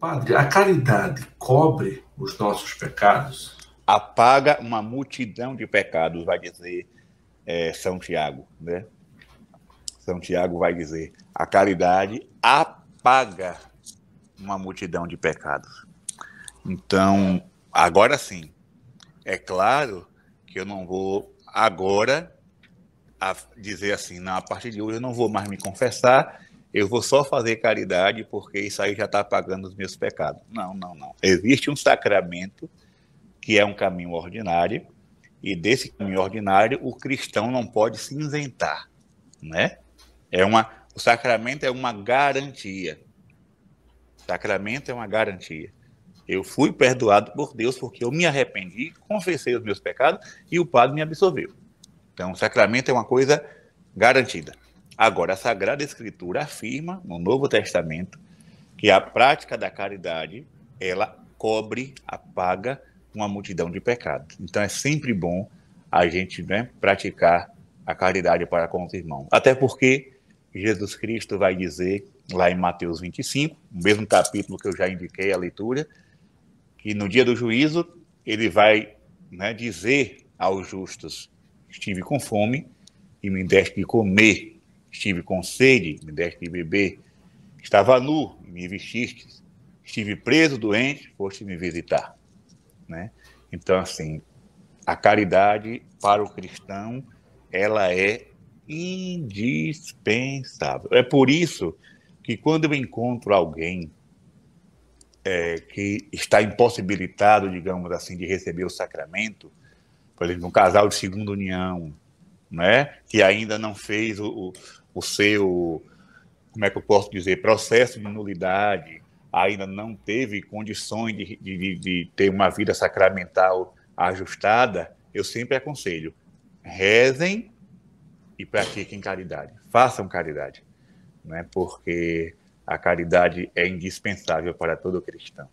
Padre, a caridade cobre os nossos pecados? Apaga uma multidão de pecados, vai dizer é, São Tiago, né? São Tiago vai dizer: a caridade apaga uma multidão de pecados. Então, agora sim, é claro que eu não vou agora dizer assim, não, a partir de hoje eu não vou mais me confessar eu vou só fazer caridade porque isso aí já está pagando os meus pecados. Não, não, não. Existe um sacramento que é um caminho ordinário, e desse caminho ordinário o cristão não pode se isentar, né? É uma, o sacramento é uma garantia. O sacramento é uma garantia. Eu fui perdoado por Deus porque eu me arrependi, confessei os meus pecados e o padre me absolveu. Então, o sacramento é uma coisa garantida. Agora, a Sagrada Escritura afirma no Novo Testamento que a prática da caridade ela cobre, apaga uma multidão de pecados. Então é sempre bom a gente né, praticar a caridade para com os irmãos. Até porque Jesus Cristo vai dizer lá em Mateus 25, o mesmo capítulo que eu já indiquei a leitura, que no dia do juízo ele vai né, dizer aos justos: Estive com fome e me deste de comer. Estive com sede, me deste beber. Estava nu, me vestiste. Estive preso, doente, foste me visitar. Né? Então, assim, a caridade para o cristão, ela é indispensável. É por isso que quando eu encontro alguém é, que está impossibilitado, digamos assim, de receber o sacramento, por exemplo, um casal de segunda união, né, que ainda não fez o, o seu, como é que eu posso dizer, processo de nulidade, ainda não teve condições de, de, de ter uma vida sacramental ajustada, eu sempre aconselho, rezem e pratiquem caridade, façam caridade, né, porque a caridade é indispensável para todo cristão.